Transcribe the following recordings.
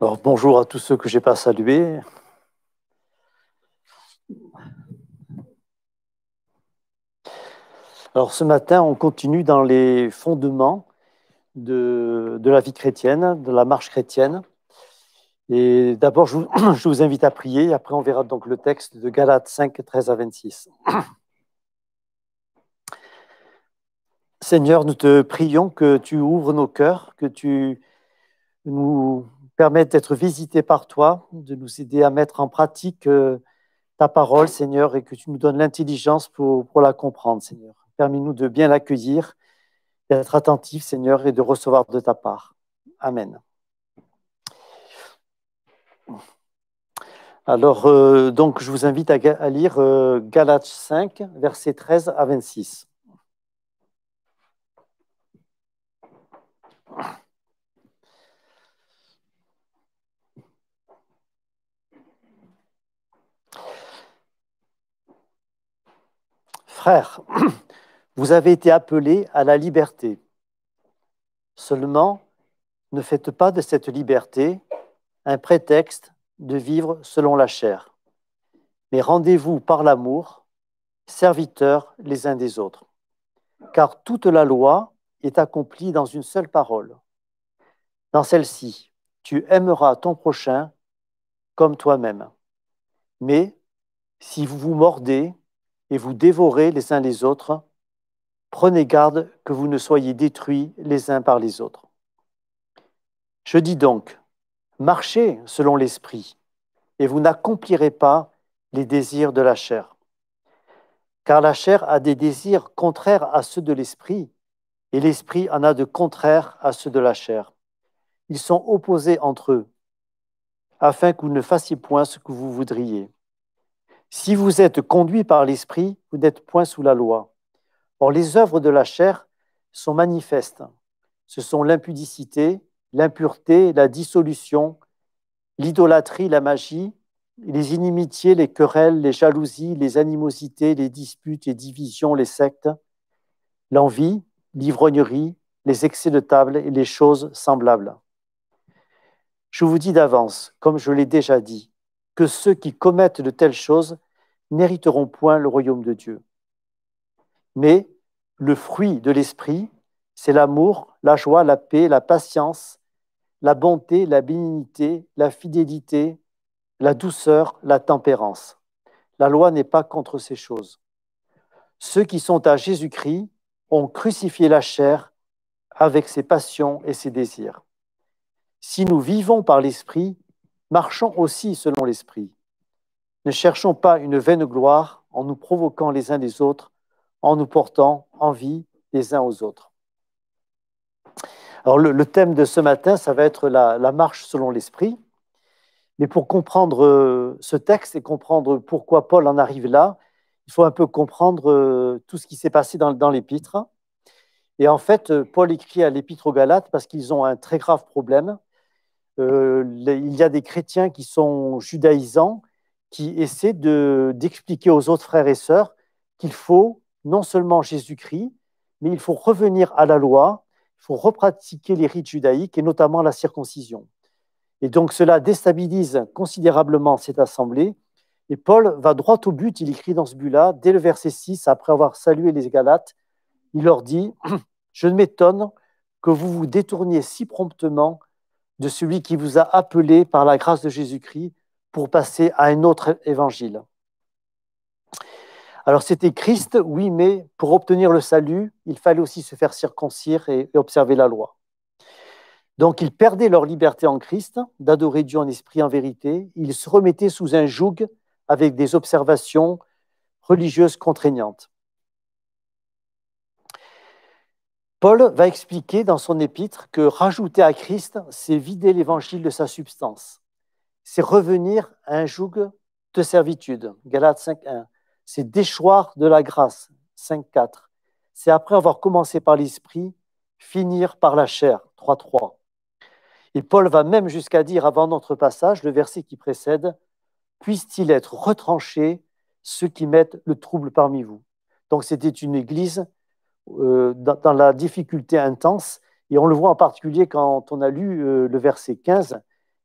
bonjour à tous ceux que je n'ai pas salués. Alors ce matin, on continue dans les fondements de, la vie chrétienne, de la marche chrétienne. Et d'abord, je, vous invite à prier, après on verra donc le texte de Galates 5, 13 à 26. Seigneur, nous te prions que tu ouvres nos cœurs, que tu nous permettre d'être visité par toi, de nous aider à mettre en pratique euh, ta parole, Seigneur, et que tu nous donnes l'intelligence pour, la comprendre, Seigneur. Permets-nous de bien l'accueillir, d'être attentifs, Seigneur, et de recevoir de ta part. Amen. Alors, euh, donc, je vous invite à, lire euh, Galates 5, versets 13 à 26. Frères, vous avez été appelés à la liberté. Seulement, ne faites pas de cette liberté un prétexte de vivre selon la chair, mais rendez-vous par l'amour, serviteurs les uns des autres. Car toute la loi est accomplie dans une seule parole. Dans celle-ci, tu aimeras ton prochain comme toi-même. Mais si vous vous mordez et vous dévorez les uns les autres. Prenez garde que vous ne soyez détruits les uns par les autres. Je dis donc, marchez selon l'Esprit, et vous n'accomplirez pas les désirs de la chair. Car la chair a des désirs contraires à ceux de l'Esprit, et l'Esprit en a de contraires à ceux de la chair. Ils sont opposés entre eux, afin que vous ne fassiez point ce que vous voudriez. Si vous êtes conduit par l'Esprit, vous n'êtes point sous la loi. Or, les œuvres de la chair sont manifestes. Ce sont l'impudicité, l'impureté, la dissolution, l'idolâtrie, la magie, les inimitiés, les querelles, les jalousies, les animosités, les disputes, les divisions, les sectes, l'envie, l'ivrognerie, les excès de table et les choses semblables. Je vous dis d'avance, comme je l'ai déjà dit, que ceux qui commettent de telles choses n'hériteront point le royaume de Dieu. Mais le fruit de l'esprit, c'est l'amour, la joie, la paix, la patience, la bonté, la bénignité, la fidélité, la douceur, la tempérance. La loi n'est pas contre ces choses. Ceux qui sont à Jésus-Christ ont crucifié la chair avec ses passions et ses désirs. Si nous vivons par l'Esprit, marchons aussi selon l'Esprit. Ne cherchons pas une vaine gloire en nous provoquant les uns les autres, en nous portant envie les uns aux autres. Alors le, thème de ce matin, ça va être la, marche selon l'Esprit. Mais pour comprendre euh, ce texte et comprendre pourquoi Paul en arrive là, il faut un peu comprendre euh, tout ce qui s'est passé dans, dans l'épître. Et en fait, euh, Paul écrit à l'épître aux Galates parce qu'ils ont un très grave problème. Euh, il y a des chrétiens qui sont judaïsants, qui essaient d'expliquer aux autres frères et sœurs qu'il faut non seulement Jésus-Christ, mais il faut revenir à la loi, il faut repratiquer les rites judaïques et notamment la circoncision. Et donc cela déstabilise considérablement cette assemblée. Et Paul va droit au but, il écrit dans ce but-là, dès le verset 6, après avoir salué les Galates, il leur dit, je ne m'étonne que vous vous détourniez si promptement de celui qui vous a appelé par la grâce de Jésus-Christ pour passer à un autre évangile. Alors c'était Christ, oui, mais pour obtenir le salut, il fallait aussi se faire circoncire et observer la loi. Donc ils perdaient leur liberté en Christ, d'adorer Dieu en esprit, en vérité. Ils se remettaient sous un joug avec des observations religieuses contraignantes. Paul va expliquer dans son épître que rajouter à Christ, c'est vider l'évangile de sa substance. C'est revenir à un joug de servitude, Galates 5.1. C'est déchoir de la grâce, 5.4. C'est après avoir commencé par l'esprit, finir par la chair, 3.3. Et Paul va même jusqu'à dire, avant notre passage, le verset qui précède, Puisse-t-il être retranché ceux qui mettent le trouble parmi vous Donc c'était une église euh, dans, la difficulté intense. Et on le voit en particulier quand on a lu euh, le verset 15.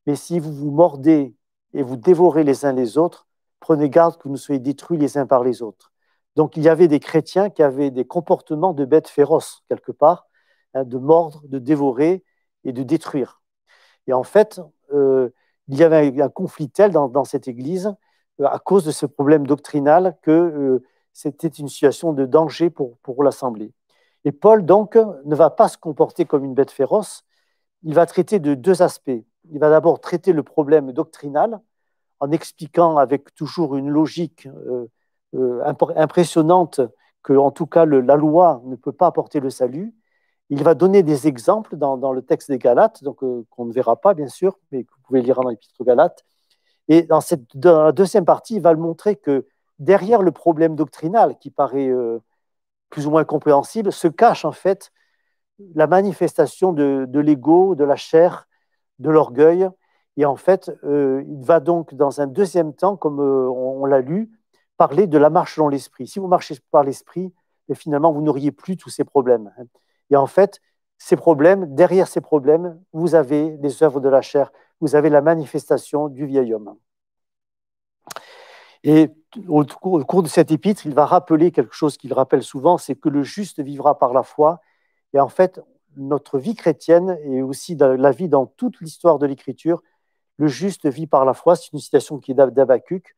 Mais si vous vous mordez et vous dévorez les uns les autres, prenez garde que vous ne soyez détruits les uns par les autres. Donc il y avait des chrétiens qui avaient des comportements de bêtes féroces, quelque part, hein, de mordre, de dévorer et de détruire. Et en fait, euh, il y avait un, conflit tel dans cette Église à cause de ce problème doctrinal que c'était une situation de danger pour, l'Assemblée. Et Paul, donc, ne va pas se comporter comme une bête féroce, il va traiter de deux aspects. Il va d'abord traiter le problème doctrinal en expliquant avec toujours une logique euh, euh, impressionnante que, en tout cas, la loi ne peut pas apporter le salut. Il va donner des exemples dans, le texte des Galates, donc euh, qu'on ne verra pas bien sûr, mais que vous pouvez lire dans l'épître aux Galates. Et dans, dans la deuxième partie, il va le montrer que derrière le problème doctrinal qui paraît euh, plus ou moins compréhensible, se cache en fait la manifestation de, l'ego, de la chair, de l'orgueil. Et en fait, euh, il va donc, dans un deuxième temps, comme euh, on, l'a lu, parler de la marche dans l'esprit. Si vous marchez par l'esprit, eh, finalement, vous n'auriez plus tous ces problèmes. Hein. Et en fait, ces problèmes, derrière ces problèmes, vous avez les œuvres de la chair, vous avez la manifestation du vieil homme. Et au cours de cet épître, il va rappeler quelque chose qu'il rappelle souvent, c'est que le juste vivra par la foi. Et en fait, notre vie chrétienne et aussi la vie dans toute l'histoire de l'Écriture, le juste vit par la foi, c'est une citation qui est d'Abacuc.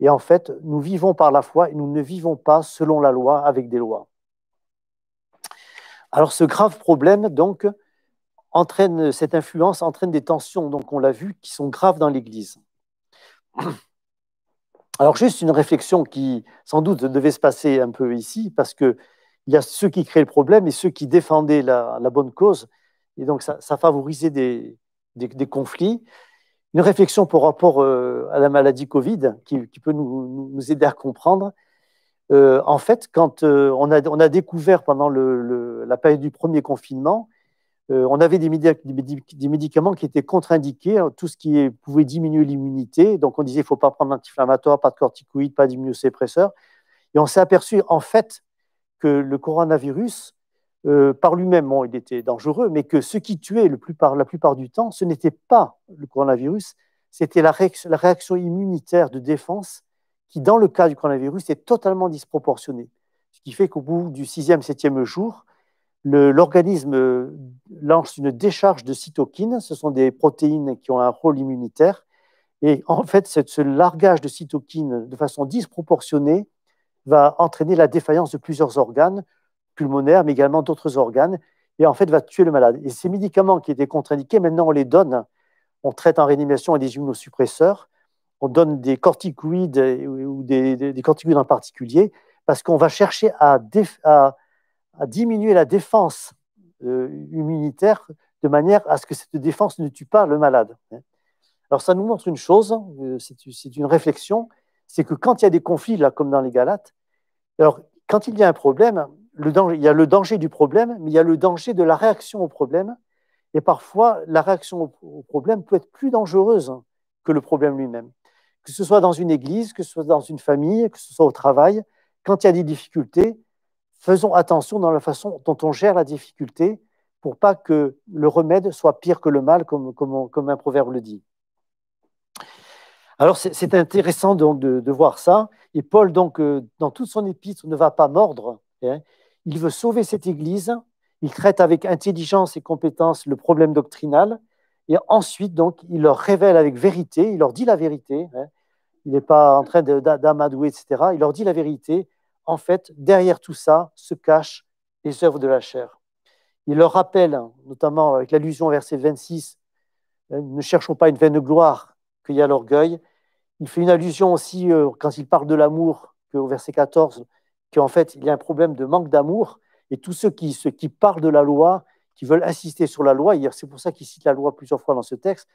Et en fait, nous vivons par la foi et nous ne vivons pas selon la loi avec des lois. Alors ce grave problème, donc, entraîne, cette influence entraîne des tensions, donc on l'a vu, qui sont graves dans l'Église. Alors juste une réflexion qui sans doute devait se passer un peu ici, parce qu'il y a ceux qui créaient le problème et ceux qui défendaient la, bonne cause, et donc ça, favorisait des, conflits. Une réflexion par rapport euh, à la maladie Covid qui, peut nous, aider à comprendre. Euh, en fait, quand euh, on, a, découvert pendant la période du premier confinement euh, on avait des, médicaments qui étaient contre-indiqués, hein, tout ce qui pouvait diminuer l'immunité. Donc on disait il ne faut pas prendre danti pas de corticoïdes, pas d'immunosuppresseurs. Et on s'est aperçu en fait que le coronavirus, euh, par lui-même, il était dangereux, mais que ce qui tuait le la plupart du temps, ce n'était pas le coronavirus, c'était la, la réaction immunitaire de défense qui, dans le cas du coronavirus, est totalement disproportionnée. Ce qui fait qu'au bout du sixième, septième jour, l'organisme euh, lance une décharge de cytokines. Ce sont des protéines qui ont un rôle immunitaire. Et en fait, ce largage de cytokines de façon disproportionnée va entraîner la défaillance de plusieurs organes pulmonaires, mais également d'autres organes, et en fait va tuer le malade. Et ces médicaments qui étaient contre-indiqués, maintenant on les donne. On traite en réanimation des immunosuppresseurs, on donne des corticoïdes ou des, corticoïdes en particulier, parce qu'on va chercher à, à à diminuer la défense euh, immunitaire de manière à ce que cette défense ne tue pas le malade. Alors ça nous montre une chose, euh, c'est une réflexion, c'est que quand il y a des conflits, là comme dans les Galates, alors quand il y a un problème, il y a le danger du problème, mais il y a le danger de la réaction au problème. Et parfois, la réaction au problème peut être plus dangereuse que le problème lui-même. Que ce soit dans une église, que ce soit dans une famille, que ce soit au travail, quand il y a des difficultés, faisons attention dans la façon dont on gère la difficulté pour pas que le remède soit pire que le mal, comme, un proverbe le dit. Alors c'est intéressant de, voir ça. Et Paul, donc, euh, dans toute son épître, ne va pas mordre. Hein. Il veut sauver cette Église. Il traite avec intelligence et compétence le problème doctrinal. Et ensuite, donc, il leur révèle avec vérité, il leur dit la vérité. Hein. Il n'est pas en train d'amadouer, etc. Il leur dit la vérité en fait, derrière tout ça se cachent les œuvres de la chair. Il leur rappelle, hein, notamment avec l'allusion au verset 26, euh, ne cherchons pas une vaine gloire qu'il y a l'orgueil. Il fait une allusion aussi, euh, quand il parle de l'amour, au verset 14, qu'en fait, il y a un problème de manque d'amour. Et tous ceux qui, parlent de la loi, qui veulent insister sur la loi, c'est pour ça qu'il cite la loi plusieurs fois dans ce texte,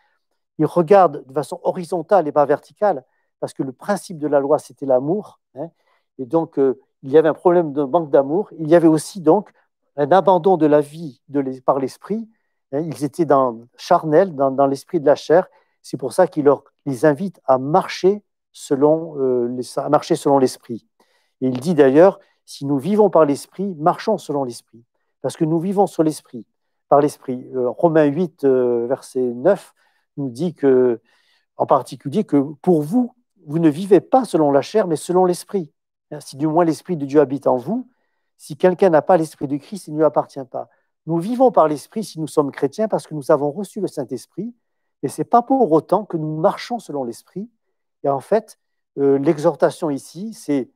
ils regardent de façon horizontale et pas verticale, parce que le principe de la loi, c'était l'amour. Hein. Et donc, euh, il y avait un problème de manque d'amour. Il y avait aussi donc un abandon de la vie par l'esprit. Hein, ils étaient dans charnel, dans, l'esprit de la chair. C'est pour ça qu'il les invite à marcher selon euh, selon l'esprit. Et il dit d'ailleurs, si nous vivons par l'esprit, marchons selon l'esprit, parce que nous vivons sur l'esprit, par l'esprit. Euh, Romains 8, verset 9 nous dit que, en particulier, que pour vous, vous ne vivez pas selon la chair, mais selon l'esprit. Hein, si du moins l'Esprit de Dieu habite en vous, si quelqu'un n'a pas l'Esprit de Christ, il ne lui appartient pas. Nous vivons par l'Esprit si nous sommes chrétiens parce que nous avons reçu le Saint-Esprit, et ce n'est pas pour autant que nous marchons selon l'Esprit. Et en fait, euh, l'exhortation ici, c'est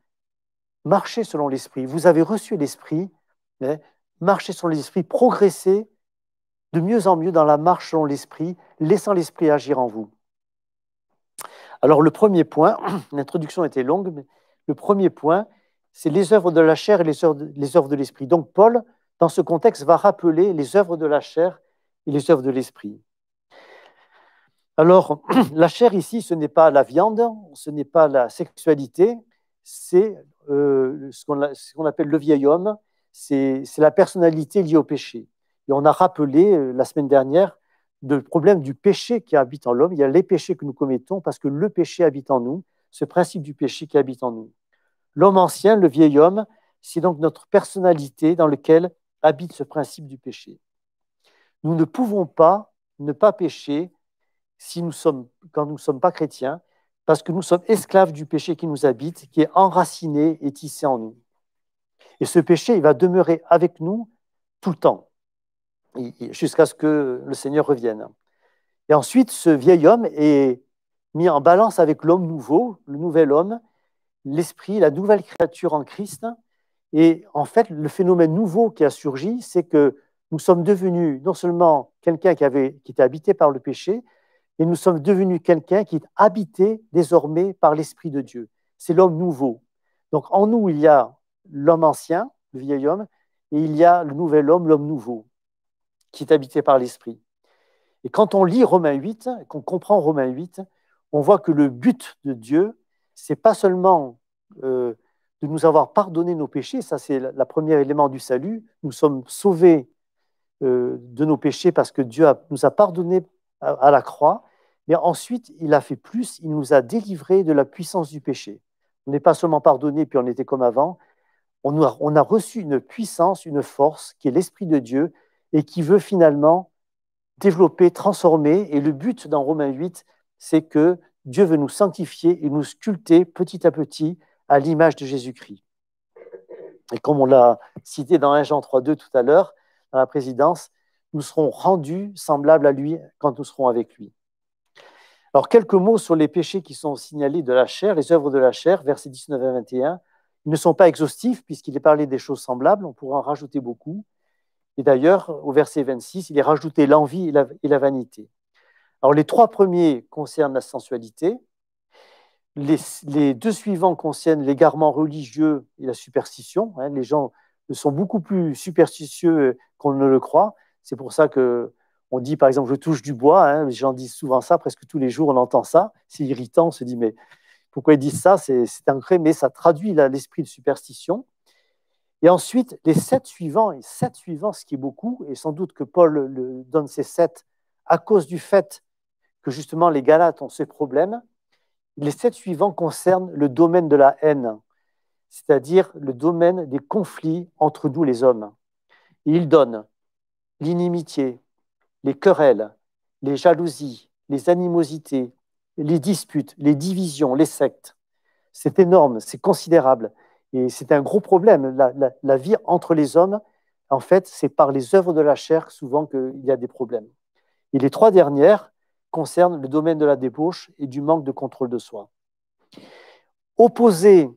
marcher selon l'Esprit. Vous avez reçu l'Esprit, mais hein, marcher selon l'Esprit, progresser de mieux en mieux dans la marche selon l'Esprit, laissant l'Esprit agir en vous. Alors le premier point, l'introduction était longue, mais le premier point, c'est les œuvres de la chair et les œuvres de l'esprit. Donc Paul, dans ce contexte, va rappeler les œuvres de la chair et les œuvres de l'esprit. Alors, la chair ici, ce n'est pas la viande, ce n'est pas la sexualité, c'est euh, ce qu'on appelle le vieil homme, c'est la personnalité liée au péché. Et on a rappelé euh, la semaine dernière le problème du péché qui habite en l'homme. Il y a les péchés que nous commettons parce que le péché habite en nous, ce principe du péché qui habite en nous. L'homme ancien, le vieil homme, c'est donc notre personnalité dans laquelle habite ce principe du péché. Nous ne pouvons pas ne pas pécher si nous sommes, quand nous ne sommes pas chrétiens, parce que nous sommes esclaves du péché qui nous habite, qui est enraciné et tissé en nous. Et ce péché, il va demeurer avec nous tout le temps, jusqu'à ce que le Seigneur revienne. Et ensuite, ce vieil homme est mis en balance avec l'homme nouveau, le nouvel homme, l'esprit, la nouvelle créature en Christ. Et en fait, le phénomène nouveau qui a surgi, c'est que nous sommes devenus non seulement quelqu'un qui, avait, qui était habité par le péché, mais nous sommes devenus quelqu'un qui est habité désormais par l'Esprit de Dieu. C'est l'homme nouveau. Donc en nous, il y a l'homme ancien, le vieil homme, et il y a le nouvel homme, l'homme nouveau, qui est habité par l'Esprit. Et quand on lit Romains 8, qu'on comprend Romains 8, on voit que le but de Dieu, c'est pas seulement euh, de nous avoir pardonné nos péchés, ça c'est le premier élément du salut, nous sommes sauvés euh, de nos péchés parce que Dieu nous a pardonné à, la croix, mais ensuite il a fait plus, il nous a délivrés de la puissance du péché. On n'est pas seulement pardonné puis on était comme avant, on a, on a reçu une puissance, une force qui est l'Esprit de Dieu et qui veut finalement développer, transformer, et le but dans Romains 8, c'est que Dieu veut nous sanctifier et nous sculpter petit à petit à l'image de Jésus-Christ. Et comme on l'a cité dans 1 Jean 3.2 tout à l'heure, dans la présidence, nous serons rendus semblables à lui quand nous serons avec lui. Alors, quelques mots sur les péchés qui sont signalés de la chair, les œuvres de la chair, versets 19 à 21. Ils ne sont pas exhaustifs puisqu'il est parlé des choses semblables, on pourra en rajouter beaucoup. Et d'ailleurs, au verset 26, il est rajouté l'envie et la vanité. Alors les trois premiers concernent la sensualité, les, deux suivants concernent l'égarement religieux et la superstition. Hein. les gens sont beaucoup plus superstitieux euh, qu'on ne le croit. C'est pour ça que on dit par exemple je touche du bois. Hein. les gens disent souvent ça, presque tous les jours on entend ça. C'est irritant, on se dit mais pourquoi ils disent ça C'est ancré, mais ça traduit l'esprit de superstition. Et ensuite, les sept suivants, et sept suivants, ce qui est beaucoup, et sans doute que Paul le donne ces sept à cause du fait que justement les Galates ont ce problème. Les sept suivants concernent le domaine de la haine, c'est-à-dire le domaine des conflits entre nous les hommes. Et ils donnent l'inimitié, les querelles, les jalousies, les animosités, les disputes, les divisions, les sectes. C'est énorme, c'est considérable. Et c'est un gros problème. La, la, vie entre les hommes, en fait, c'est par les œuvres de la chair souvent qu'il y a des problèmes. Et les trois dernières, concerne le domaine de la débauche et du manque de contrôle de soi. Opposé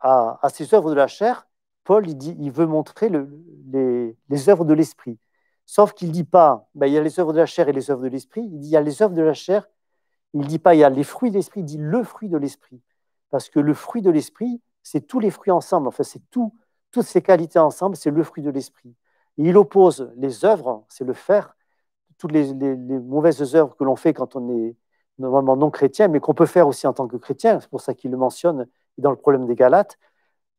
à, ces œuvres de la chair, Paul il dit, il veut montrer le, les, œuvres de l'esprit. Sauf qu'il ne dit pas, ben, il y a les œuvres de la chair et les œuvres de l'esprit. Il dit, il y a les œuvres de la chair. Il ne dit pas, il y a les fruits de l'esprit. Il dit le fruit de l'esprit. Parce que le fruit de l'esprit, c'est tous les fruits ensemble. Enfin, c'est tout, toutes ces qualités ensemble, c'est le fruit de l'esprit. Il oppose les œuvres, c'est le faire, toutes les, mauvaises œuvres que l'on fait quand on est normalement non chrétien, mais qu'on peut faire aussi en tant que chrétien, c'est pour ça qu'il le mentionne dans le problème des Galates,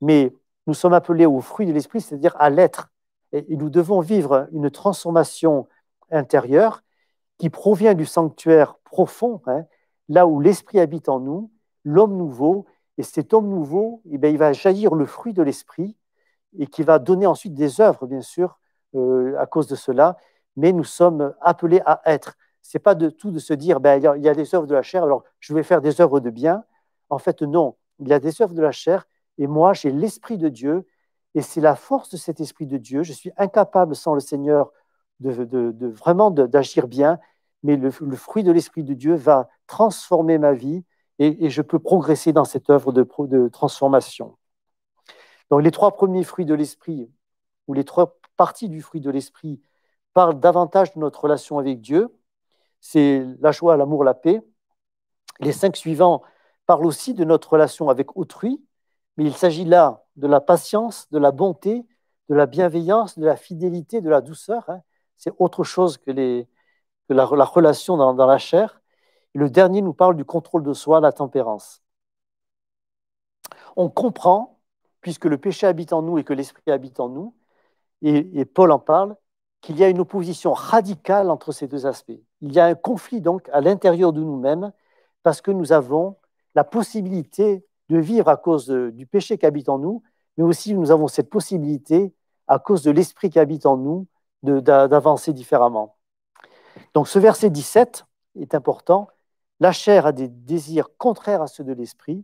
mais nous sommes appelés au fruit de l'esprit, c'est-à-dire à, l'être. Et nous devons vivre une transformation intérieure qui provient du sanctuaire profond, hein, là où l'esprit habite en nous, l'homme nouveau, et cet homme nouveau, eh ben, il va jaillir le fruit de l'esprit et qui va donner ensuite des œuvres, bien sûr, euh, à cause de cela mais nous sommes appelés à être. C'est pas de tout de se dire, ben, il y a des œuvres de la chair, alors je vais faire des œuvres de bien. En fait, non. Il y a des œuvres de la chair, et moi, j'ai l'Esprit de Dieu, et c'est la force de cet Esprit de Dieu. Je suis incapable sans le Seigneur de, vraiment d'agir bien, mais le, fruit de l'Esprit de Dieu va transformer ma vie, et, je peux progresser dans cette œuvre de, de transformation. Donc les trois premiers fruits de l'Esprit, ou les trois parties du fruit de l'Esprit, parle davantage de notre relation avec Dieu. C'est la joie, l'amour, la paix. Les cinq suivants parlent aussi de notre relation avec autrui, mais il s'agit là de la patience, de la bonté, de la bienveillance, de la fidélité, de la douceur. Hein. C'est autre chose que, les, la, relation dans, la chair. Et le dernier nous parle du contrôle de soi, la tempérance. On comprend, puisque le péché habite en nous et que l'esprit habite en nous, et Paul en parle, qu'il y a une opposition radicale entre ces deux aspects. Il y a un conflit donc à l'intérieur de nous-mêmes parce que nous avons la possibilité de vivre à cause du péché qui habite en nous, mais aussi nous avons cette possibilité à cause de l'esprit qui habite en nous d'avancer différemment. Donc ce verset 17 est important. La chair a des désirs contraires à ceux de l'esprit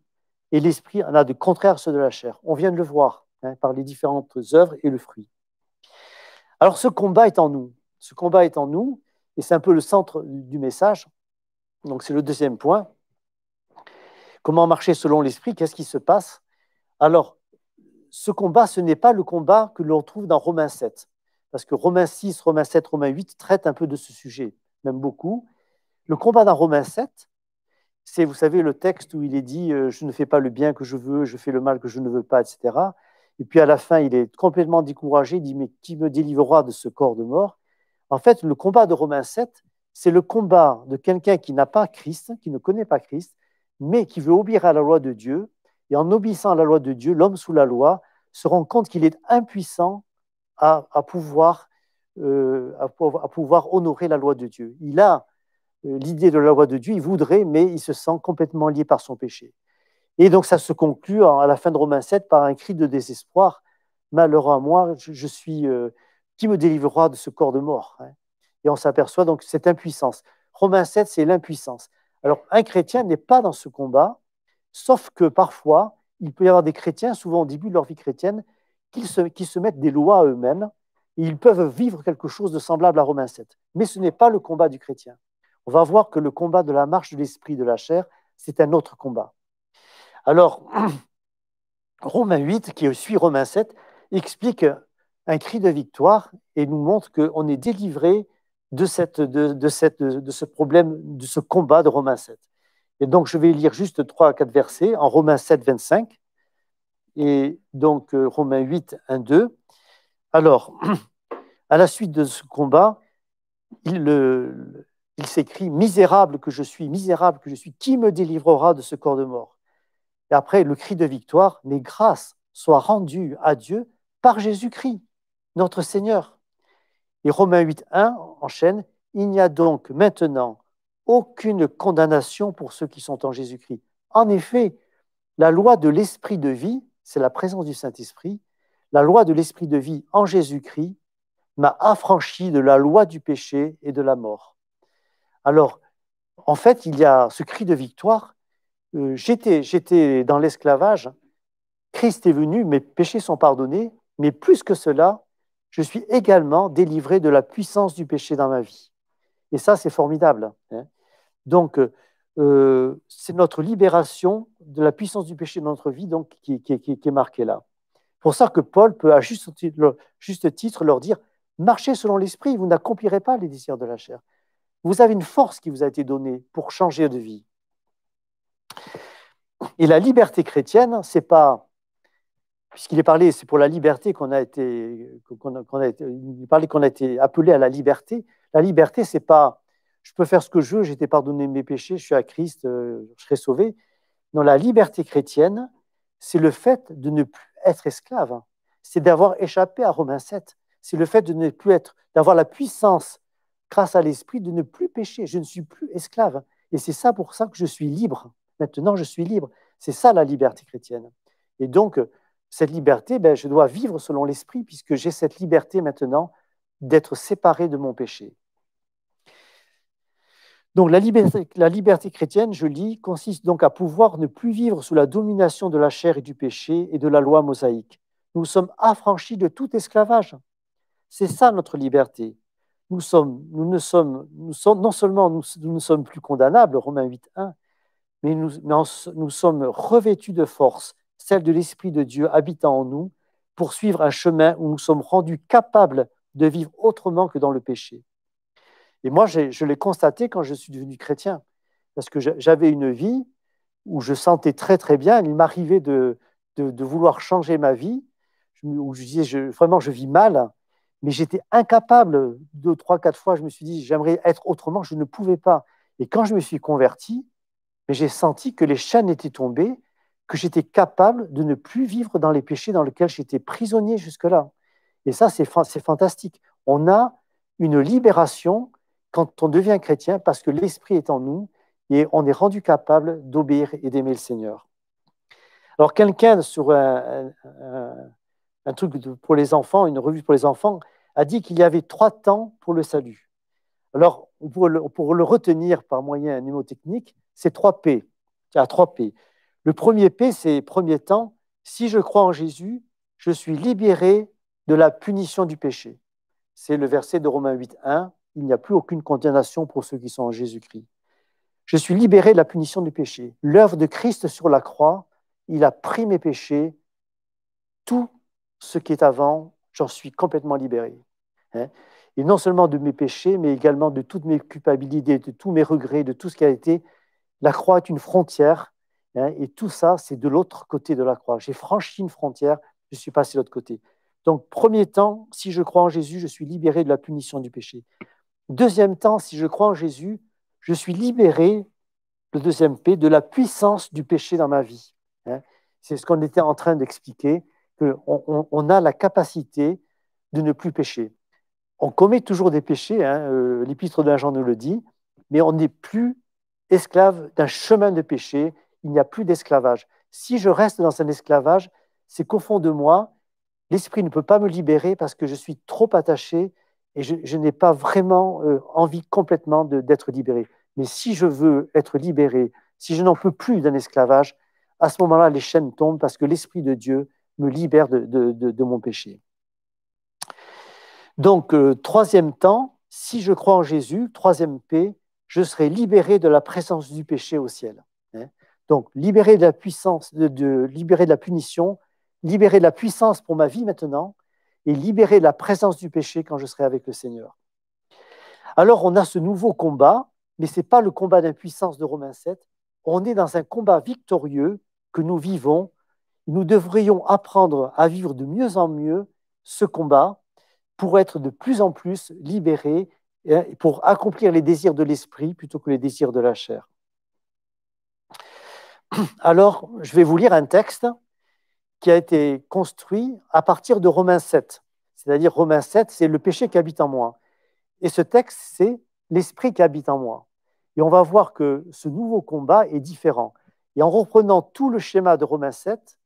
et l'esprit en a de contraires à ceux de la chair. On vient de le voir hein, par les différentes œuvres et le fruit. Alors ce combat est en nous. Ce combat est en nous, et c'est un peu le centre du message. Donc c'est le deuxième point. Comment marcher selon l'esprit Qu'est-ce qui se passe Alors, ce combat, ce n'est pas le combat que l'on trouve dans Romains 7, parce que Romains 6, Romains 7, Romains 8 traitent un peu de ce sujet, même beaucoup. Le combat dans Romains 7, c'est, vous savez, le texte où il est dit euh, Je ne fais pas le bien que je veux, je fais le mal que je ne veux pas, etc. Et puis à la fin, il est complètement découragé, il dit Mais qui me délivrera de ce corps de mort En fait, le combat de Romains 7, c'est le combat de quelqu'un qui n'a pas Christ, qui ne connaît pas Christ, mais qui veut obéir à la loi de Dieu. Et en obéissant à la loi de Dieu, l'homme sous la loi se rend compte qu'il est impuissant à, euh, pouvoir, honorer la loi de Dieu. Il a euh, l'idée de la loi de Dieu, il voudrait, mais il se sent complètement lié par son péché. Et donc ça se conclut à la fin de Romains 7 par un cri de désespoir. Malheur à moi, je, suis euh, qui me délivrera de ce corps de mort hein. Et on s'aperçoit donc cette impuissance. Romains 7, c'est l'impuissance. Alors un chrétien n'est pas dans ce combat, sauf que parfois, il peut y avoir des chrétiens, souvent au début de leur vie chrétienne, qui se, qui se mettent des lois à eux-mêmes. Et ils peuvent vivre quelque chose de semblable à Romains 7. Mais ce n'est pas le combat du chrétien. On va voir que le combat de la marche de l'esprit, de la chair, c'est un autre combat. Alors, Romains 8, qui suit Romains 7, explique un cri de victoire et nous montre qu'on est délivré de, cette, de, cette, de, ce problème, de ce combat de Romains 7. Et donc, je vais lire juste 3 à 4 versets en Romains 7, 25 et donc euh, Romains 8, 1, 2. Alors, à la suite de ce combat, il, il Misérable que je suis, misérable que je suis, qui me délivrera de ce corps de mort et après, le cri de victoire, les grâces soient rendues à Dieu par Jésus-Christ, notre Seigneur. Et Romains 8.1 enchaîne, Il n'y a donc maintenant aucune condamnation pour ceux qui sont en Jésus-Christ. En effet, la loi de l'esprit de vie, c'est la présence du Saint-Esprit, la loi de l'esprit de vie en Jésus-Christ m'a affranchi de la loi du péché et de la mort. Alors, en fait, il y a ce cri de victoire, euh, j'étais dans l'esclavage, Christ est venu, mes péchés sont pardonnés, mais plus que cela, je suis également délivré de la puissance du péché dans ma vie. Et ça, c'est formidable. Hein. Donc, euh, c'est notre libération de la puissance du péché dans notre vie donc, qui, est marquée là. pour ça que Paul peut à juste juste titre leur dire, marchez selon l'esprit, vous n'accomplirez pas les désirs de la chair. Vous avez une force qui vous a été donnée pour changer de vie. Et la liberté chrétienne, c'est pas, puisqu'il est parlé, c'est pour la liberté qu'on a été, qu'on a, été, qu'on a été appelé à la liberté. La liberté, c'est pas, je peux faire ce que je veux, j'ai été pardonné mes péchés, je suis à Christ, euh, je serai sauvé. Non, la liberté chrétienne, c'est le fait de ne plus être esclave. C'est d'avoir échappé à Romains 7. C'est le fait de ne plus être, d'avoir la puissance grâce à l'esprit de ne plus pécher. Je ne suis plus esclave. Et c'est ça pour ça que je suis libre. Maintenant, je suis libre. C'est ça la liberté chrétienne. Et donc, euh, cette liberté, ben, je dois vivre selon l'esprit, puisque j'ai cette liberté maintenant d'être séparé de mon péché. Donc la liberté, chrétienne, je lis, consiste donc à pouvoir ne plus vivre sous la domination de la chair et du péché et de la loi mosaïque. Nous sommes affranchis de tout esclavage. C'est ça notre liberté. Nous sommes, nous ne sommes, nous non seulement nous, nous ne sommes plus condamnables, Romains 8.1, mais nous, nous sommes revêtus de force, celle de l'Esprit de Dieu habitant en nous, pour suivre un chemin où nous sommes rendus capables de vivre autrement que dans le péché. Et moi, je l'ai constaté quand je suis devenu chrétien, parce que j'avais une vie où je sentais très très bien, il m'arrivait de, vouloir changer ma vie, où je disais vraiment je vis mal, mais j'étais incapable. Deux, trois, quatre fois, je me suis dit j'aimerais être autrement, je ne pouvais pas. Et quand je me suis converti, mais j'ai senti que les chaînes étaient tombées, que j'étais capable de ne plus vivre dans les péchés dans lesquels j'étais prisonnier jusque-là. Et ça, c'est fantastique. On a une libération quand on devient chrétien parce que l'Esprit est en nous et on est rendu capable d'obéir et d'aimer le Seigneur. Alors quelqu'un sur un, truc pour les enfants, une revue pour les enfants, a dit qu'il y avait trois temps pour le salut. Alors pour pour le retenir par moyen mnémotechnique, c'est trois P. trois P. Le premier P, c'est premier temps. Si je crois en Jésus, je suis libéré de la punition du péché. C'est le verset de Romains 8, 1. Il n'y a plus aucune condamnation pour ceux qui sont en Jésus-Christ. Je suis libéré de la punition du péché. L'œuvre de Christ sur la croix, il a pris mes péchés. Tout ce qui est avant, j'en suis complètement libéré. Hein? et non seulement de mes péchés, mais également de toutes mes culpabilités, de tous mes regrets, de tout ce qui a été. La croix est une frontière, hein, et tout ça, c'est de l'autre côté de la croix. J'ai franchi une frontière, je suis passé de l'autre côté. Donc, premier temps, si je crois en Jésus, je suis libéré de la punition du péché. Deuxième temps, si je crois en Jésus, je suis libéré, le deuxième P, de la puissance du péché dans ma vie. Hein. C'est ce qu'on était en train d'expliquer, qu'on on, a la capacité de ne plus pécher. On commet toujours des péchés, hein, euh, l'épître de Jean nous le dit, mais on n'est plus esclave d'un chemin de péché, il n'y a plus d'esclavage. Si je reste dans un esclavage, c'est qu'au fond de moi, l'esprit ne peut pas me libérer parce que je suis trop attaché et je, n'ai pas vraiment euh, envie complètement d'être libéré. Mais si je veux être libéré, si je n'en peux plus d'un esclavage, à ce moment-là, les chaînes tombent parce que l'Esprit de Dieu me libère de, mon péché. Donc, euh, troisième temps, si je crois en Jésus, troisième paix, je serai libéré de la présence du péché au ciel. Hein? Donc, libéré de la puissance, de, de de la punition, libéré de la puissance pour ma vie maintenant, et libéré de la présence du péché quand je serai avec le Seigneur. Alors, on a ce nouveau combat, mais ce n'est pas le combat d'impuissance de Romains 7. On est dans un combat victorieux que nous vivons. Nous devrions apprendre à vivre de mieux en mieux ce combat pour être de plus en plus libérés Hein, pour accomplir les désirs de l'esprit plutôt que les désirs de la chair. Alors, je vais vous lire un texte qui a été construit à partir de Romains 7. C'est-à-dire Romains 7, c'est le péché qui habite en moi. Et ce texte, c'est l'esprit qui habite en moi. Et on va voir que ce nouveau combat est différent. Et en reprenant tout le schéma de Romains 7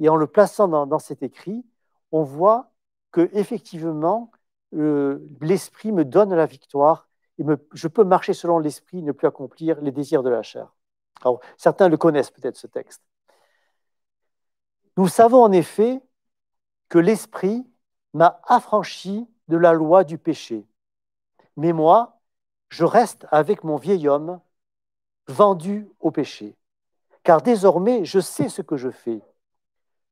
et en le plaçant dans, dans cet écrit, on voit que effectivement, l'esprit me donne la victoire et me, je peux marcher selon l'esprit, ne plus accomplir les désirs de la chair. Alors, certains le connaissent peut-être ce texte. Nous savons en effet que l'esprit m'a affranchi de la loi du péché. Mais moi, je reste avec mon vieil homme vendu au péché. Car désormais, je sais ce que je fais.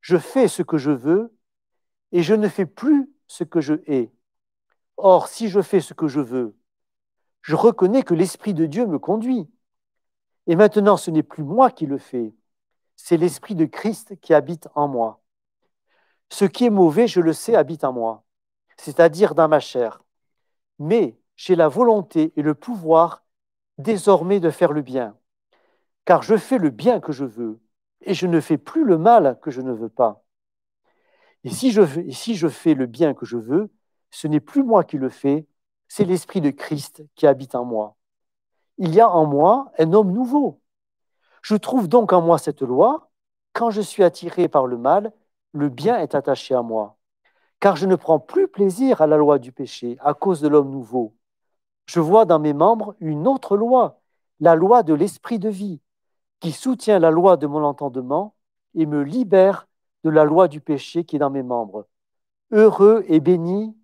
Je fais ce que je veux et je ne fais plus ce que je hais. Or, si je fais ce que je veux, je reconnais que l'Esprit de Dieu me conduit. Et maintenant, ce n'est plus moi qui le fais, c'est l'Esprit de Christ qui habite en moi. Ce qui est mauvais, je le sais, habite en moi, c'est-à-dire dans ma chair. Mais j'ai la volonté et le pouvoir désormais de faire le bien, car je fais le bien que je veux, et je ne fais plus le mal que je ne veux pas. Et si je, si je fais le bien que je veux, ce n'est plus moi qui le fais, c'est l'Esprit de Christ qui habite en moi. Il y a en moi un homme nouveau. Je trouve donc en moi cette loi. Quand je suis attiré par le mal, le bien est attaché à moi. Car je ne prends plus plaisir à la loi du péché à cause de l'homme nouveau. Je vois dans mes membres une autre loi, la loi de l'esprit de vie, qui soutient la loi de mon entendement et me libère de la loi du péché qui est dans mes membres. Heureux et béni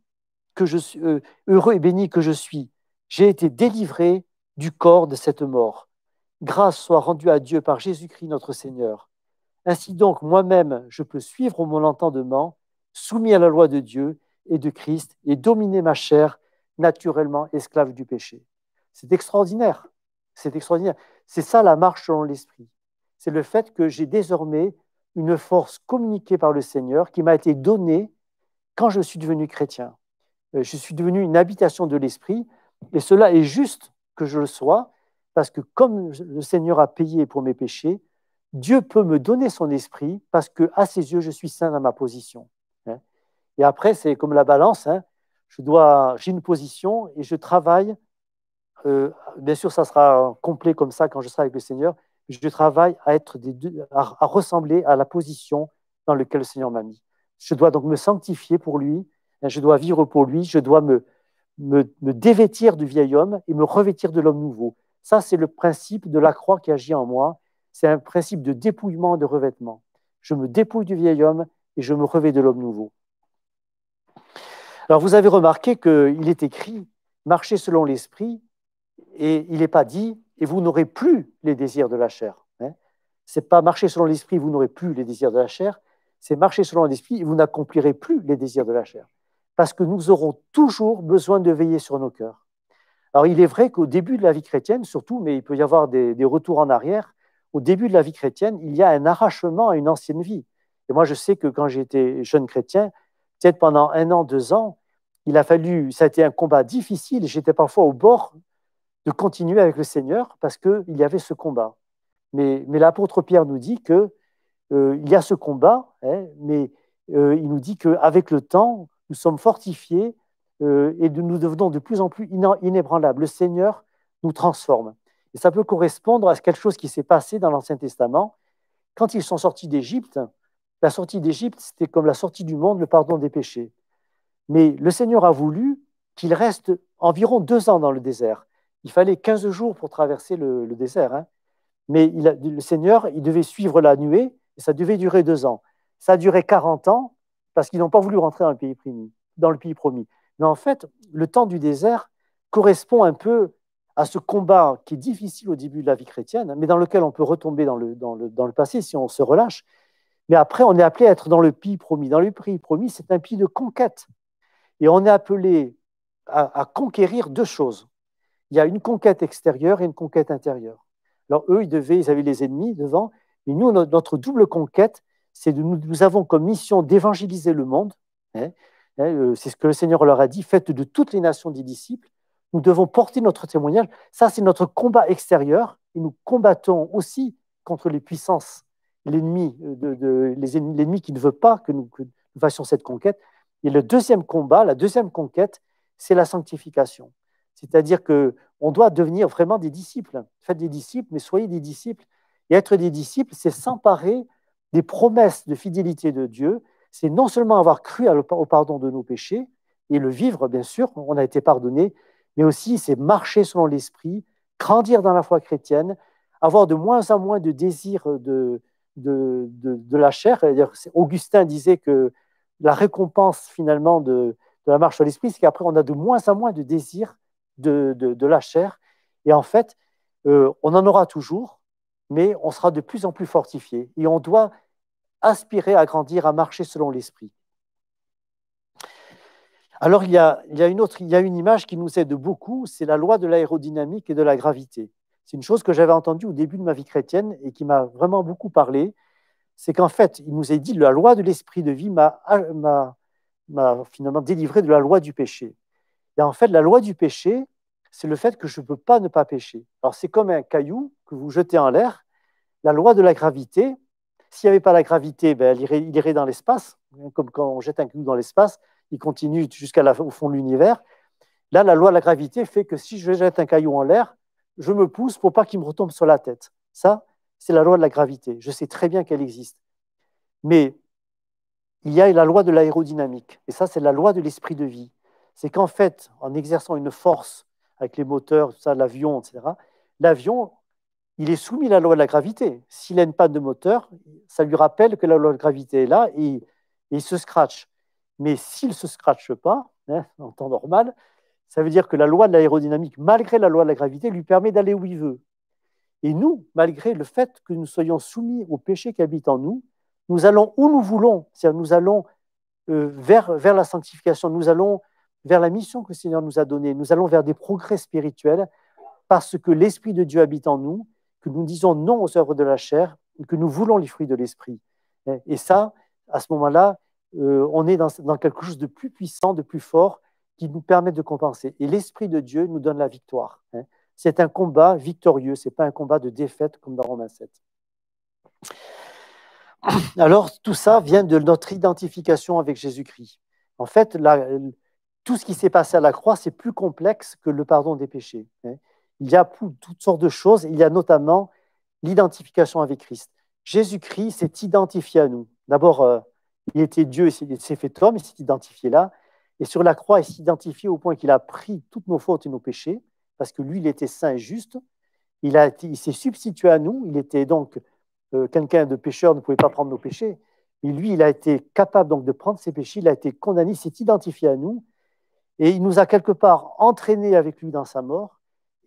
que je suis, euh, heureux et béni que je suis, j'ai été délivré du corps de cette mort. Grâce soit rendue à Dieu par Jésus-Christ notre Seigneur. Ainsi donc, moi-même, je peux suivre mon entendement, soumis à la loi de Dieu et de Christ, et dominer ma chair, naturellement esclave du péché. C'est extraordinaire. C'est extraordinaire. C'est ça la marche selon l'esprit. C'est le fait que j'ai désormais une force communiquée par le Seigneur qui m'a été donnée quand je suis devenu chrétien. Euh, je suis devenu une habitation de l'esprit, et cela est juste que je le sois, parce que comme le Seigneur a payé pour mes péchés, Dieu peut me donner son esprit parce que à ses yeux je suis saint dans ma position. Hein. Et après c'est comme la balance, hein. je dois, j'ai une position et je travaille. Euh, bien sûr, ça sera complet comme ça quand je serai avec le Seigneur. Je travaille à être à, à ressembler à la position dans laquelle le Seigneur m'a mis. Je dois donc me sanctifier pour lui je dois vivre pour lui, je dois me, dévêtir du vieil homme et me revêtir de l'homme nouveau. Ça, c'est le principe de la croix qui agit en moi. C'est un principe de dépouillement, et de revêtement. Je me dépouille du vieil homme et je me revais de l'homme nouveau. Alors vous avez remarqué qu'il est écrit, marchez selon l'esprit, et il n'est pas dit, et vous n'aurez plus les désirs de la chair. Ce hein. c'est pas marcher selon l'esprit, vous n'aurez plus les désirs de la chair, c'est marcher selon l'esprit, et vous n'accomplirez plus les désirs de la chair parce que nous aurons toujours besoin de veiller sur nos cœurs. Alors il est vrai qu'au début de la vie chrétienne, surtout, mais il peut y avoir des, retours en arrière, au début de la vie chrétienne, il y a un arrachement à une ancienne vie. Et moi, je sais que quand j'étais jeune chrétien, peut-être pendant un an, deux ans, il a fallu, ça a été un combat difficile, j'étais parfois au bord de continuer avec le Seigneur parce qu'il y avait ce combat. Mais, mais l'apôtre Pierre nous dit que euh, il y a ce combat, hein, mais euh, il nous dit qu'avec le temps, nous sommes fortifiés euh, et nous devenons de plus en plus inébranlables. Le Seigneur nous transforme. Et ça peut correspondre à quelque chose qui s'est passé dans l'Ancien Testament. Quand ils sont sortis d'Égypte, la sortie d'Égypte, c'était comme la sortie du monde, le pardon des péchés. Mais le Seigneur a voulu qu'il reste environ deux ans dans le désert. Il fallait 15 jours pour traverser le, désert. Hein. Mais le Seigneur, il devait suivre la nuée, et ça devait durer deux ans. Ça a duré 40 ans, parce qu'ils n'ont pas voulu rentrer dans le, pays promis, dans le pays promis. Mais en fait, le temps du désert correspond un peu à ce combat qui est difficile au début de la vie chrétienne, mais dans lequel on peut retomber dans le, dans le, passé si on se relâche. Mais après, on est appelé à être dans le pays promis. Dans le pays promis, c'est un pays de conquête. Et on est appelé à, conquérir deux choses. Il y a une conquête extérieure et une conquête intérieure. Alors eux, ils devaient, ils avaient les ennemis devant, mais nous, notre double conquête, nous, avons comme mission d'évangéliser le monde. Hein, hein, euh, c'est ce que le Seigneur leur a dit, faites de toutes les nations des disciples. Nous devons porter notre témoignage. Ça, c'est notre combat extérieur. Et nous combattons aussi contre les puissances, l'ennemi, euh, de, l'ennemi qui ne veut pas que nous, nous fassions cette conquête. Et le deuxième combat, la deuxième conquête, c'est la sanctification. C'est-à-dire que on doit devenir vraiment des disciples. Faites des disciples, mais soyez des disciples. Et être des disciples, c'est s'emparer des promesses de fidélité de Dieu, c'est non seulement avoir cru au pardon de nos péchés et le vivre, bien sûr, on a été pardonné, mais aussi c'est marcher selon l'esprit, grandir dans la foi chrétienne, avoir de moins en moins de désir de, de, de, la chair. Augustin disait que la récompense finalement de, la marche sur l'esprit, c'est qu'après on a de moins en moins de désir de, de la chair. Et en fait, euh, on en aura toujours, mais on sera de plus en plus fortifié. Et on doit aspirer à grandir, à marcher selon l'esprit. Alors il y, a, il y, une autre, il y a une image qui nous aide beaucoup, c'est la loi de l'aérodynamique et de la gravité. C'est une chose que j'avais entendue au début de ma vie chrétienne et qui m'a vraiment beaucoup parlé. C'est qu'en fait, il nous est dit la loi de l'esprit de vie m'a finalement délivré de la loi du péché. Et en fait, la loi du péché, c'est le fait que je ne peux pas ne pas pécher. Alors c'est comme un caillou que vous jetez en l'air. La loi de la gravité, s'il n'y avait pas la gravité, ben, il, irait, il, irait, dans l'espace, comme quand on jette un clou dans l'espace, il continue jusqu'au fond de l'univers. Là, la loi de la gravité fait que si je jette un caillou en l'air, je me pousse pour pas qu'il me retombe sur la tête. Ça, c'est la loi de la gravité. Je sais très bien qu'elle existe. Mais il y a la loi de l'aérodynamique. Et ça, c'est la loi de l'esprit de vie. C'est qu'en fait, en exerçant une force avec les moteurs, ça, l'avion, etc., l'avion il est soumis à la loi de la gravité. S'il a une panne de moteur, ça lui rappelle que la loi de la gravité est là et, il se scratche. Mais s'il ne se scratche pas, hein, en temps normal, ça veut dire que la loi de l'aérodynamique, malgré la loi de la gravité, lui permet d'aller où il veut. Et nous, malgré le fait que nous soyons soumis au péché qui habite en nous, nous allons où nous voulons, c'est-à-dire nous allons euh, vers, vers la sanctification, nous allons vers la mission que le Seigneur nous a donnée, nous allons vers des progrès spirituels parce que l'Esprit de Dieu habite en nous que nous disons non aux œuvres de la chair, que nous voulons les fruits de l'esprit. Et ça, à ce moment-là, euh, on est dans, quelque chose de plus puissant, de plus fort, qui nous permet de compenser. Et l'Esprit de Dieu nous donne la victoire. Hein. C'est un combat victorieux, ce n'est pas un combat de défaite comme dans Romains 7. Alors, tout ça vient de notre identification avec Jésus-Christ. En fait, tout ce qui s'est passé à la croix, c'est plus complexe que le pardon des péchés. Hein il y a toutes sortes de choses. Il y a notamment l'identification avec Christ. Jésus-Christ s'est identifié à nous. D'abord, euh, il était Dieu, il s'est fait homme, il s'est identifié là. Et sur la croix, il s'est identifié au point qu'il a pris toutes nos fautes et nos péchés, parce que lui, il était saint et juste. Il, s'est substitué à nous. Il était donc euh, quelqu'un de pécheur, ne pouvait pas prendre nos péchés. Et lui, il a été capable donc de prendre ses péchés. Il a été condamné, il s'est identifié à nous. Et il nous a quelque part entraînés avec lui dans sa mort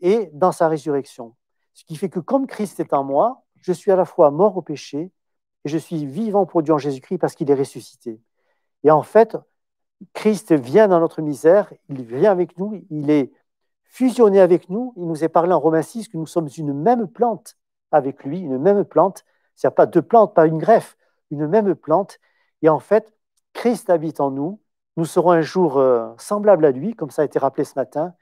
et dans sa résurrection. Ce qui fait que comme Christ est en moi, je suis à la fois mort au péché et je suis vivant pour Dieu en Jésus-Christ parce qu'il est ressuscité. Et en fait, Christ vient dans notre misère, il vient avec nous, il est fusionné avec nous. Il nous est parlé en Romains 6 que nous sommes une même plante avec lui, une même plante. Il n'y a pas deux plantes, pas une greffe, une même plante. Et en fait, Christ habite en nous. Nous serons un jour euh, semblables à lui, comme ça a été rappelé ce matin.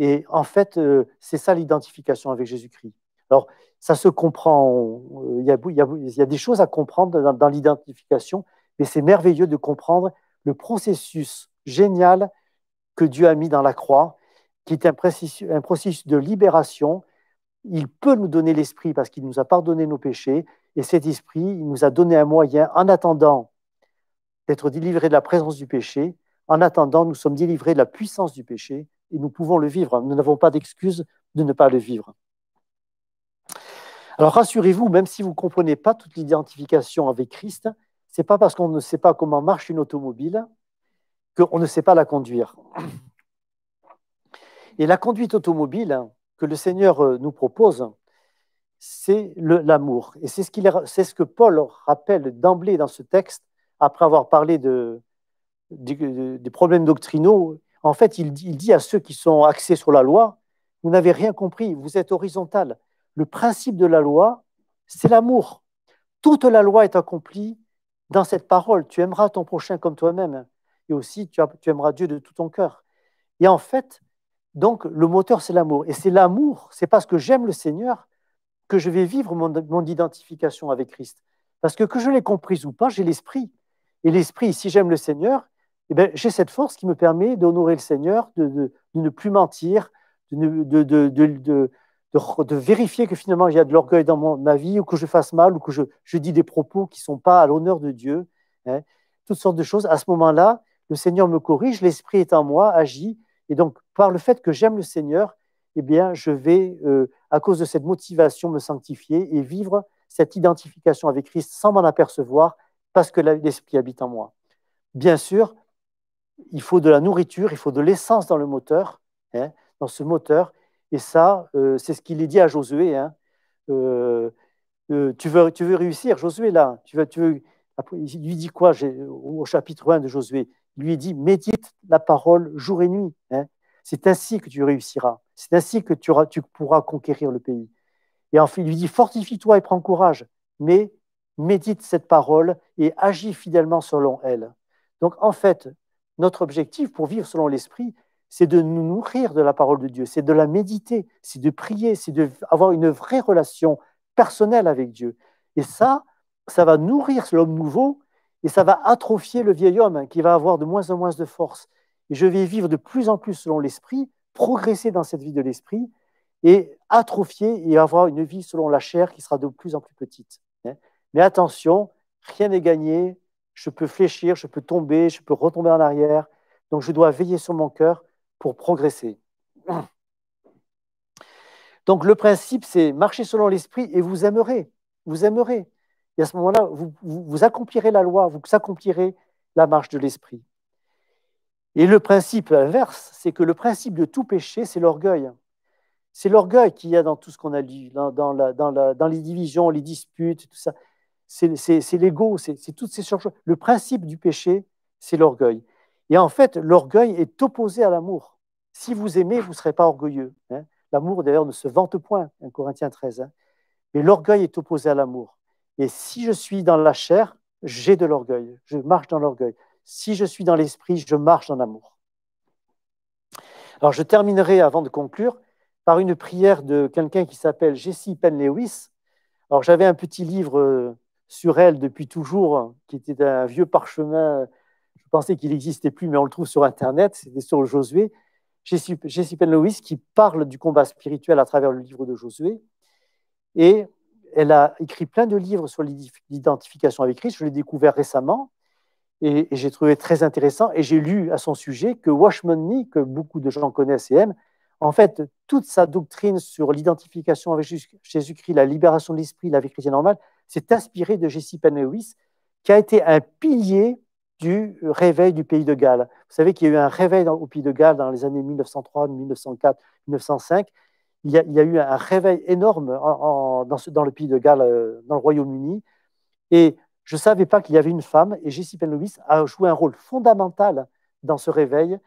Et en fait, euh, c'est ça l'identification avec Jésus-Christ. Alors, ça se comprend, il y, a, des choses à comprendre dans, l'identification, mais c'est merveilleux de comprendre le processus génial que Dieu a mis dans la croix, qui est un processus, un processus de libération. Il peut nous donner l'esprit parce qu'il nous a pardonné nos péchés, et cet esprit, il nous a donné un moyen, en attendant d'être délivrés de la présence du péché, en attendant, nous sommes délivrés de la puissance du péché, et nous pouvons le vivre. Nous n'avons pas d'excuse de ne pas le vivre. Alors rassurez-vous, même si vous ne comprenez pas toute l'identification avec Christ, ce n'est pas parce qu'on ne sait pas comment marche une automobile qu'on ne sait pas la conduire. Et la conduite automobile que le Seigneur euh, nous propose, c'est l'amour. Et c'est ce, que Paul rappelle d'emblée dans ce texte, après avoir parlé des problèmes doctrinaux en fait, il, dit à ceux qui sont axés sur la loi, vous n'avez rien compris, vous êtes horizontal. Le principe de la loi, c'est l'amour. Toute la loi est accomplie dans cette parole. Tu aimeras ton prochain comme toi-même. Et aussi, tu, aimeras Dieu de tout ton cœur. Et en fait, donc, le moteur, c'est l'amour. Et c'est l'amour, c'est parce que j'aime le Seigneur que je vais vivre mon, mon identification avec Christ. Parce que que je l'ai comprise ou pas, j'ai l'esprit. Et l'esprit, si j'aime le Seigneur, eh ben, j'ai cette force qui me permet d'honorer le Seigneur, de, ne plus mentir, de, vérifier que finalement il y a de l'orgueil dans ma vie, ou que je fasse mal, ou que je, dis des propos qui ne sont pas à l'honneur de Dieu. Hein. Toutes sortes de choses. À ce moment-là, le Seigneur me corrige, l'Esprit est en moi, agit. Et donc, par le fait que j'aime le Seigneur, eh bien, je vais, euh, à cause de cette motivation, me sanctifier et vivre cette identification avec Christ sans m'en apercevoir, parce que l'Esprit habite en moi. Bien sûr, il faut de la nourriture, il faut de l'essence dans le moteur, hein, dans ce moteur. Et ça, euh, c'est ce qu'il est dit à Josué. Hein. Euh, euh, tu, veux, tu veux réussir, Josué, là. Tu veux, tu il lui dit quoi au chapitre 1 de Josué Il lui dit médite la parole jour et nuit. Hein. C'est ainsi que tu réussiras. C'est ainsi que tu, pourras conquérir le pays. Et enfin, il lui dit fortifie-toi et prends courage. Mais médite cette parole et agis fidèlement selon elle. Donc, en fait, notre objectif pour vivre selon l'Esprit, c'est de nous nourrir de la parole de Dieu, c'est de la méditer, c'est de prier, c'est d'avoir une vraie relation personnelle avec Dieu. Et ça, ça va nourrir l'homme nouveau et ça va atrophier le vieil homme hein, qui va avoir de moins en moins de force. Et je vais vivre de plus en plus selon l'esprit, progresser dans cette vie de l'esprit et atrophier et avoir une vie selon la chair qui sera de plus en plus petite. Hein. Mais attention, rien n'est gagné, je peux fléchir, je peux tomber, je peux retomber en arrière. Donc je dois veiller sur mon cœur pour progresser. Donc le principe, c'est marcher selon l'esprit et vous aimerez. Vous aimerez. Et à ce moment-là, vous, vous, accomplirez la loi, vous accomplirez la marche de l'esprit. Et le principe inverse, c'est que le principe de tout péché, c'est l'orgueil. C'est l'orgueil qu'il y a dans tout ce qu'on a lu, dans, la, dans les divisions, les disputes, tout ça c'est l'ego, c'est toutes ces choses. Le principe du péché, c'est l'orgueil. Et en fait, l'orgueil est opposé à l'amour. Si vous aimez, vous ne serez pas orgueilleux. Hein. L'amour, d'ailleurs, ne se vante point, (1 Corinthiens 13. Hein. Mais l'orgueil est opposé à l'amour. Et si je suis dans la chair, j'ai de l'orgueil, je marche dans l'orgueil. Si je suis dans l'esprit, je marche dans l'amour. Alors je terminerai avant de conclure par une prière de quelqu'un qui s'appelle Jesse Penn Lewis. Alors j'avais un petit livre euh, sur elle depuis toujours, qui était un vieux parchemin. Je pensais qu'il n'existait plus, mais on le trouve sur Internet. C'était sur Josué. Jessie Penlois qui parle du combat spirituel à travers le livre de Josué. Et elle a écrit plein de livres sur l'identification avec Christ. Je l'ai découvert récemment et, j'ai trouvé très intéressant. Et j'ai lu à son sujet que Washman Nee, que beaucoup de gens connaissent et aiment, en fait, toute sa doctrine sur l'identification avec Jésus-Christ, la libération de l'esprit, la vie chrétienne normale, s'est inspiré de Jessie Pennewis qui a été un pilier du réveil du pays de Galles. Vous savez qu'il y a eu un réveil au pays de Galles dans les années 1903, 1904, 1905. Il y a, eu un réveil énorme dans, le pays de Galles, euh, dans le Royaume-Uni. Et je ne savais pas qu'il y avait une femme, et Jessie Pennewis a joué un rôle fondamental dans ce réveil,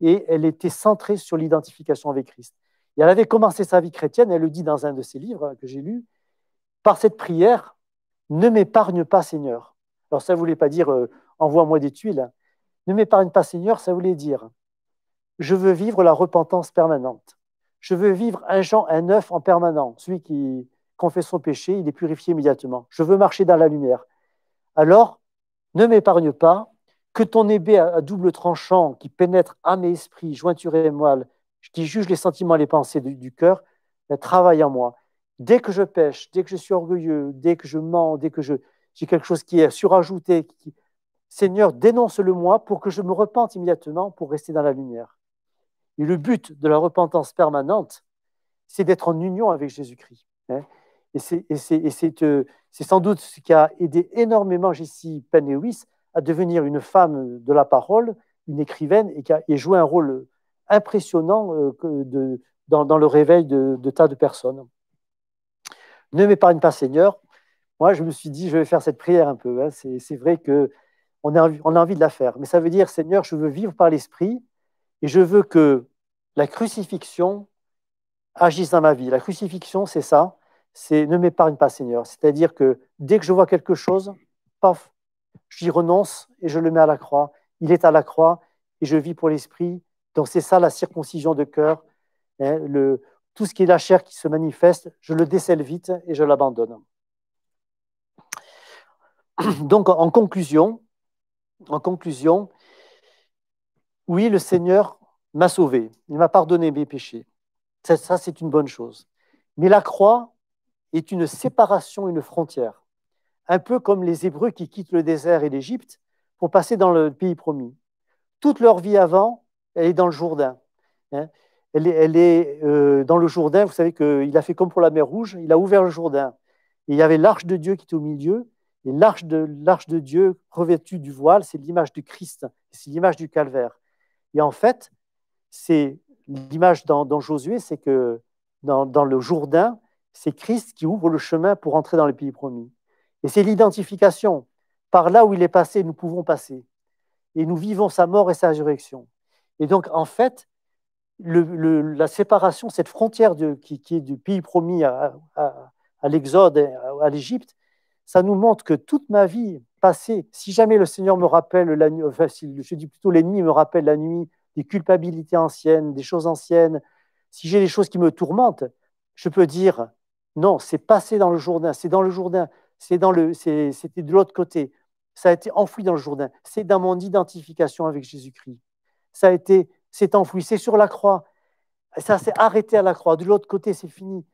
et elle était centrée sur l'identification avec Christ. Et elle avait commencé sa vie chrétienne, elle le dit dans un de ses livres que j'ai lu, par cette prière ne m'épargne pas, Seigneur. Alors ça ne voulait pas dire euh, envoie-moi des tuiles. Hein. Ne m'épargne pas, Seigneur, ça voulait dire je veux vivre la repentance permanente. Je veux vivre un Jean, un neuf en permanent. Celui qui confesse son péché, il est purifié immédiatement. Je veux marcher dans la lumière. Alors, ne m'épargne pas, que ton épée à double tranchant qui pénètre à mes esprits, jointure et moelle, qui juge les sentiments et les pensées du, du cœur, travaille en moi dès que je pêche, dès que je suis orgueilleux, dès que je mens, dès que j'ai quelque chose qui est surajouté, qui, Seigneur, dénonce-le-moi pour que je me repente immédiatement pour rester dans la lumière. Et le but de la repentance permanente, c'est d'être en union avec Jésus-Christ. Hein. Et c'est euh, sans doute ce qui a aidé énormément Jessie Penewis à devenir une femme de la parole, une écrivaine, et qui a joué un rôle impressionnant euh, de, dans, le réveil de, de tas de personnes. Ne m'épargne pas, Seigneur. Moi, je me suis dit, je vais faire cette prière un peu. Hein. C'est vrai que on a, on a envie de la faire. Mais ça veut dire, Seigneur, je veux vivre par l'Esprit et je veux que la crucifixion agisse dans ma vie. La crucifixion, c'est ça. C'est ne m'épargne pas, Seigneur. C'est-à-dire que dès que je vois quelque chose, paf, j'y renonce et je le mets à la croix. Il est à la croix et je vis pour l'Esprit. Donc c'est ça la circoncision de cœur, hein, le, tout ce qui est la chair qui se manifeste, je le décèle vite et je l'abandonne. Donc en conclusion, en conclusion, oui, le Seigneur m'a sauvé, il m'a pardonné mes péchés. Ça, c'est une bonne chose. Mais la croix est une séparation, une frontière. Un peu comme les Hébreux qui quittent le désert et l'Égypte pour passer dans le pays promis. Toute leur vie avant, elle est dans le Jourdain. Hein elle est, euh, dans le Jourdain. Vous savez qu'il a fait comme pour la mer Rouge, il a ouvert le Jourdain. Et il y avait l'arche de Dieu qui était au milieu. Et l'arche de, l'arche de Dieu revêtue du voile, c'est l'image du Christ, c'est l'image du calvaire. Et en fait, c'est l'image dans, Josué, c'est que dans, dans le Jourdain, c'est Christ qui ouvre le chemin pour entrer dans le pays promis. Et c'est l'identification. Par là où il est passé, nous pouvons passer. Et nous vivons sa mort et sa résurrection. Et donc, en fait, la séparation, cette frontière qui, est du pays promis à, l'Exode, à, l'Égypte, ça nous montre que toute ma vie passée, si jamais le Seigneur me rappelle la nuit, enfin, je dis plutôt l'ennemi me rappelle la nuit, des culpabilités anciennes, des choses anciennes, si j'ai des choses qui me tourmentent, je peux dire non, c'est passé dans le Jourdain, c'est dans le Jourdain, c'est dans le, c'était de l'autre côté, ça a été enfoui dans le Jourdain, c'est dans mon identification avec Jésus-Christ, ça a été s'est enfoui, c'est sur la croix. Ça s'est arrêté à la croix. De l'autre côté, c'est fini.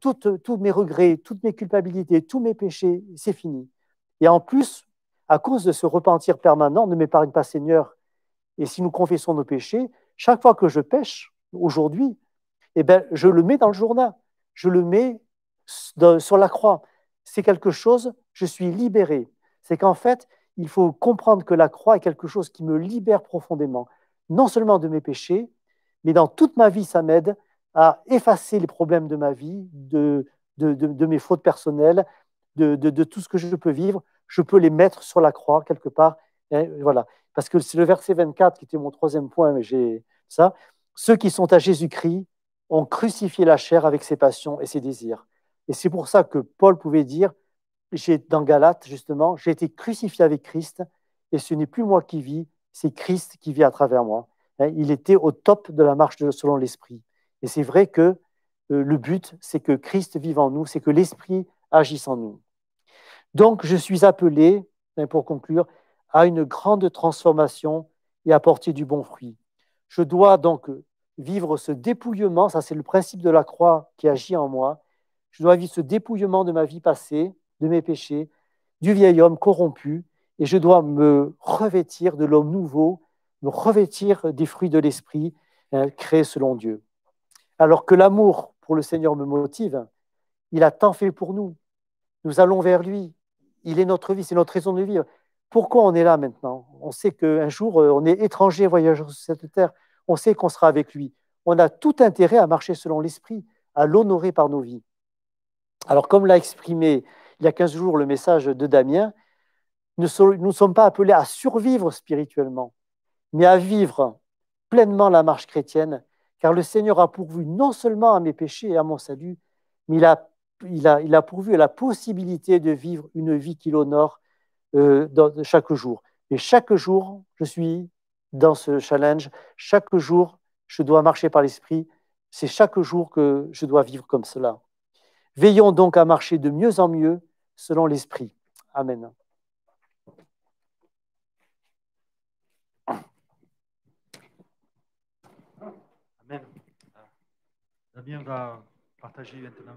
Toutes, tous mes regrets, toutes mes culpabilités, tous mes péchés, c'est fini. Et en plus, à cause de ce repentir permanent, ne m'épargne pas Seigneur. Et si nous confessons nos péchés, chaque fois que je pêche, aujourd'hui, eh ben, je le mets dans le journal, je le mets sur la croix. C'est quelque chose, je suis libéré. C'est qu'en fait, il faut comprendre que la croix est quelque chose qui me libère profondément non seulement de mes péchés, mais dans toute ma vie, ça m'aide à effacer les problèmes de ma vie, de, mes fautes personnelles, de, tout ce que je peux vivre. Je peux les mettre sur la croix quelque part. voilà. Parce que c'est le verset 24 qui était mon troisième point, mais j'ai ça. Ceux qui sont à Jésus-Christ ont crucifié la chair avec ses passions et ses désirs. Et c'est pour ça que Paul pouvait dire, dans Galate justement, j'ai été crucifié avec Christ et ce n'est plus moi qui vis, c'est Christ qui vit à travers moi. Hein, il était au top de la marche selon l'Esprit. Et c'est vrai que euh, le but, c'est que Christ vive en nous, c'est que l'Esprit agisse en nous. Donc, je suis appelé, hein, pour conclure, à une grande transformation et à porter du bon fruit. Je dois donc vivre ce dépouillement, ça c'est le principe de la croix qui agit en moi. Je dois vivre ce dépouillement de ma vie passée, de mes péchés, du vieil homme corrompu, et je dois me revêtir de l'homme nouveau, me revêtir des fruits de l'esprit hein, créés selon Dieu. Alors que l'amour pour le Seigneur me motive, il a tant fait pour nous. Nous allons vers lui. Il est notre vie, c'est notre raison de vivre. Pourquoi on est là maintenant On sait qu'un jour, euh, on est étranger, voyageant sur cette terre. On sait qu'on sera avec lui. On a tout intérêt à marcher selon l'esprit, à l'honorer par nos vies. Alors, comme l'a exprimé il y a 15 jours le message de Damien, nous ne sommes pas appelés à survivre spirituellement, mais à vivre pleinement la marche chrétienne, car le Seigneur a pourvu non seulement à mes péchés et à mon salut, mais il a, pourvu à la possibilité de vivre une vie qu'il honore euh, chaque jour. Et chaque jour, je suis dans ce challenge, chaque jour, je dois marcher par l'Esprit, c'est chaque jour que je dois vivre comme cela. Veillons donc à marcher de mieux en mieux selon l'Esprit. Amen. Damien va partager maintenant.